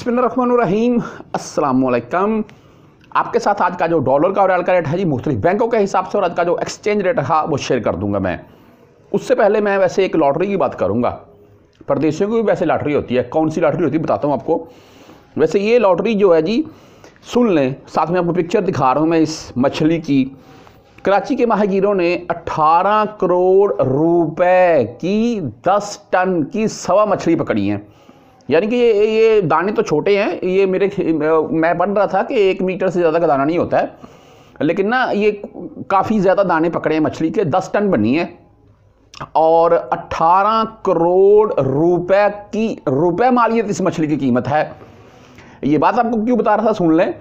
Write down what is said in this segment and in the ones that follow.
बसमीम अल्लाम आपके साथ आज का जो डॉलर का और रियाल का रेट है जी मुख्तलिफ बैंकों के हिसाब से और आज का जो एक्सचेंज रेट रहा वो शेयर कर दूंगा मैं उससे पहले मैं वैसे एक लॉटरी की बात करूंगा परदेशियों की भी वैसे लॉटरी होती है कौन सी लॉटरी होती है बताता हूँ आपको वैसे ये लॉटरी जो है जी सुन लें साथ में आपको पिक्चर दिखा रहा हूँ मैं इस मछली की कराची के माहिरों ने अट्ठारह करोड़ रुपये की दस टन की सवा मछली पकड़ी है यानी कि ये ये दाने तो छोटे हैं ये मेरे मैं पढ़ रहा था कि एक मीटर से ज़्यादा का दाना नहीं होता है लेकिन ना ये काफ़ी ज़्यादा दाने पकड़े हैं मछली के दस टन बनी है और अट्ठारह करोड़ रुपए की रुपए मालियत इस मछली की कीमत है ये बात आपको क्यों बता रहा था सुन लें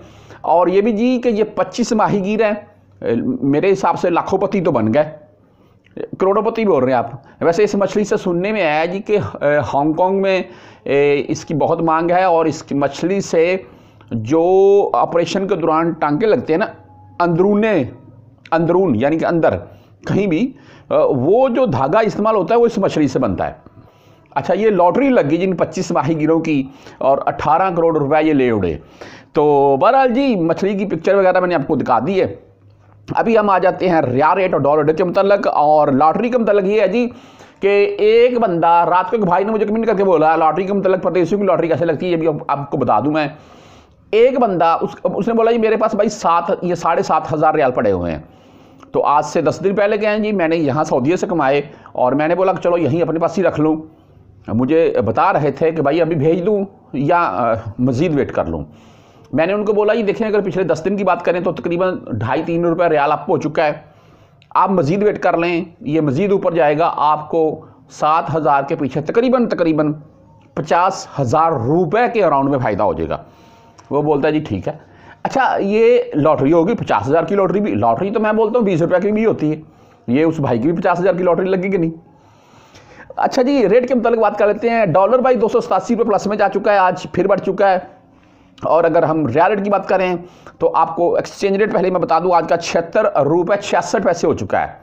और ये भी जी कि ये पच्चीस माहिगीर हैं मेरे हिसाब से लाखों पति तो बन गए करोड़पति बोल रहे हैं आप वैसे इस मछली से सुनने में आया जी कि हांगकांग में इसकी बहुत मांग है और इस मछली से जो ऑपरेशन के दौरान टांके लगते हैं ना अंदरूने अंदरून यानी कि अंदर कहीं भी वो जो धागा इस्तेमाल होता है वो इस मछली से बनता है अच्छा ये लॉटरी लग गई जिन 25 माहीगिरों की और 18 करोड़ रुपया ये ले उड़े तो बहरहाल जी मछली की पिक्चर वगैरह मैंने आपको दिखा दी है अभी हम आ जाते हैं रिया रेट और डॉलर रेट के मतलब और लॉटरी के मतलब ये है जी कि एक बंदा रात को एक भाई ने मुझे कमेंट करके बोला लॉटरी के मतलब पता की लॉटरी कैसे लगती है ये भी आपको बता दूं मैं एक बंदा उस उसने बोला जी मेरे पास भाई सात ये साढ़े सात हज़ार रियाल पड़े हुए हैं तो आज से दस दिन पहले गए हैं जी मैंने यहाँ सऊदीया से कमाए और मैंने बोला चलो यहीं अपने पास ही रख लूँ मुझे बता रहे थे कि भाई अभी भेज दूँ या मज़ीद वेट कर लूँ मैंने उनको बोला ये देखें अगर पिछले दस दिन की बात करें तो तकरीबन ढाई तीन रुपये रियाल आपको हो चुका है आप मज़ीद वेट कर लें ये मज़ीद ऊपर जाएगा आपको सात हज़ार के पीछे तकरीबन तकरीबन पचास हज़ार रुपये के अराउंड में फ़ायदा हो जाएगा वो बोलता है जी ठीक है अच्छा ये लॉटरी होगी पचास हज़ार की लॉटरी भी लॉटरी तो मैं बोलता हूँ बीस रुपये की भी होती है ये उस भाई की भी पचास हज़ार की लॉटरी लगी कि नहीं अच्छा जी रेट के मुतालिक बात कर लेते हैं डॉलर भाई दो सौ सतासी रुपये प्लस में जा चुका है आज फिर बढ़ चुका है और अगर हम रियल रेट की बात करें तो आपको एक्सचेंज रेट पहले मैं बता दूं आज का छिहत्तर रुपये छियासठ पैसे हो चुका है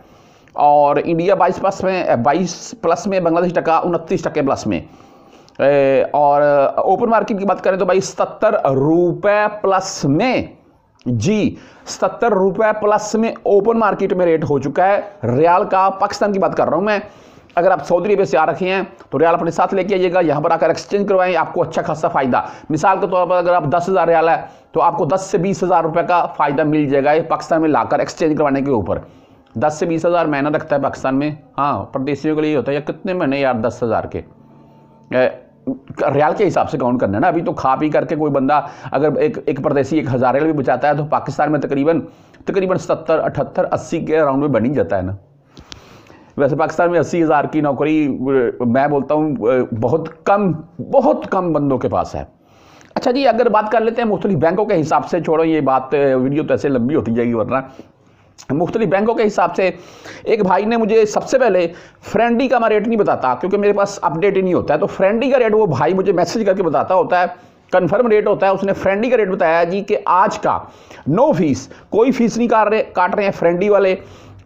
और इंडिया बाईस प्लस में बाईस प्लस में बांग्लादेश टका उनतीस टके प्लस में ए, और ओपन मार्केट की बात करें तो भाई सत्तर रुपये प्लस में जी सत्तर रुपये प्लस में ओपन मार्केट में रेट हो चुका है रियाल का पाकिस्तान की बात कर रहा हूँ मैं अगर आप सऊदी अरबिया से आ रखे हैं तो रियाल अपने साथ लेके आइएगा यहाँ पर आकर एक्सचेंज करवाएं आपको अच्छा खासा फ़ायदा मिसाल के तौर पर अगर आप दस हज़ार रियाल है तो आपको दस से बीस हज़ार रुपये का फ़ायदा मिल जाएगा ये पाकिस्तान में लाकर एक्सचेंज करवाने के ऊपर दस से बीस हज़ार महीना रखता है पाकिस्तान में हाँ परदेशियों के लिए होता है या कितने महीने यार दस हज़ार के रियाल के हिसाब से काउंट करना है ना अभी तो खा पी करके कोई बंदा अगर एक एक परदेशी एक हज़ार रियाल भी बचाता है तो पाकिस्तान में तकरीबन तकरीबन सत्तर अठहत्तर अस्सी के अराउंड में बन ही जाता है ना वैसे पाकिस्तान में अस्सी हज़ार की नौकरी मैं बोलता हूँ बहुत कम बहुत कम बंदों के पास है अच्छा जी अगर बात कर लेते हैं मुख्तलिफ बैंकों के हिसाब से छोड़ो ये बात वीडियो तो ऐसे लंबी होती जाएगी वरना मुख्तलिफ बैंकों के हिसाब से एक भाई ने मुझे सबसे पहले फ्रेंडी का मैं रेट नहीं बताता क्योंकि मेरे पास अपडेट ही नहीं होता है तो फ्रेंडी का रेट वो भाई मुझे मैसेज करके बताता होता है कन्फर्म रेट होता है उसने फ्रेंडी का रेट बताया जी कि आज का नो फीस कोई फीस नहीं काट रहे काट रहे हैं फ्रेंडी वाले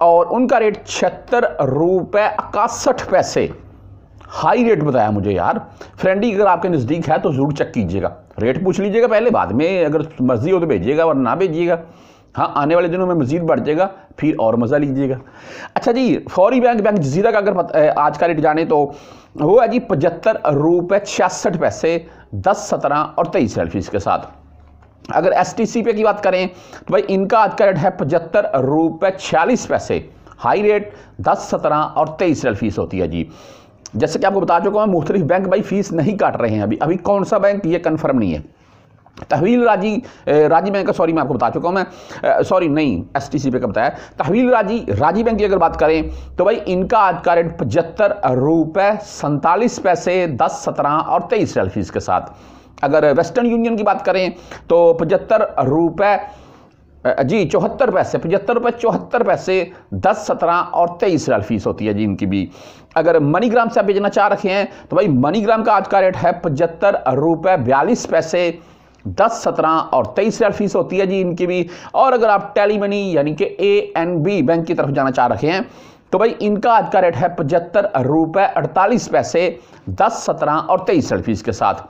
और उनका रेट छिहत्तर रुपये इकसठ पैसे हाई रेट बताया मुझे यार फ्रेंडी अगर आपके नज़दीक है तो ज़रूर चेक कीजिएगा रेट पूछ लीजिएगा पहले बाद में अगर मर्जी हो तो भेजिएगा और ना भेजिएगा हाँ आने वाले दिनों में मजीद बढ़ जाएगा फिर और मज़ा लीजिएगा अच्छा जी फौरी बैंक बैंक जजीरा का अगर आज का रेट जाने तो वो है जी पचहत्तर रुपये छियासठ पैसे दस सत्रह और तेईस सेल्फीज़ के साथ अगर एस टी सी पे की बात करें तो भाई इनका आज का रेट है पचहत्तर रुपये छियालीस पैसे हाई रेट दस सत्रह और तेईस रेल फीस होती है जी जैसे कि आपको बता चुका हूँ मुख्तलिफ बैंक भाई फीस नहीं काट रहे हैं अभी अभी कौन सा बैंक ये कन्फर्म नहीं है तहवील राजी राजी बैंक का सॉरी मैं आपको बता चुका हूँ मैं सॉरी नहीं एस टी सी पे का बताया तहवील राजी राजी बैंक की अगर बात करें तो भाई इनका आज का रेट पचहत्तर रुपये सैंतालीस पैसे दस सत्रह और तेईस रेल फीस के साथ अगर वेस्टर्न यूनियन की बात करें तो पचहत्तर रुपए जी चौहत्तर पैसे पचहत्तर रुपये चौहत्तर पैसे दस सत्रह और तेईस रियाल फीस होती है जी इनकी भी अगर मनीग्राम से आप भेजना चाह रहे हैं तो भाई मनीग्राम का आज का रेट है पचहत्तर रुपये बयालीस पैसे दस सत्रह और तेईस रियाल फीस होती है जी इनकी भी और अगर आप टेली मनी यानी कि ए एन बी बैंक की तरफ जाना चाह रहे हैं तो भाई इनका आज का रेट है पचहत्तर रुपये अड़तालीस पैसे दस सत्रह और तेईस रियाल फीस के साथ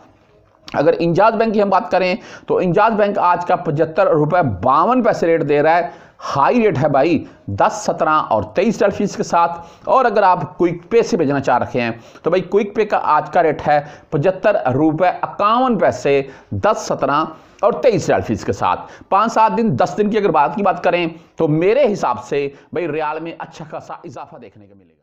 अगर इंजाज बैंक की हम बात करें तो इंजाज बैंक आज का पचहत्तर रुपए बावन पैसे रेट दे रहा है हाई रेट है भाई 10, 17 और 23 डॉलर फीस के साथ और अगर आप क्विक पे से भेजना चाह रहे हैं तो भाई क्विक पे का आज का रेट है पचहत्तर रुपये इक्यावन पैसे 10, 17 और तेईस रियाल फीस के साथ पाँच सात दिन दस दिन की अगर बात की बात करें तो मेरे हिसाब से भाई रियाल में अच्छा खासा इजाफा देखने को मिलेगा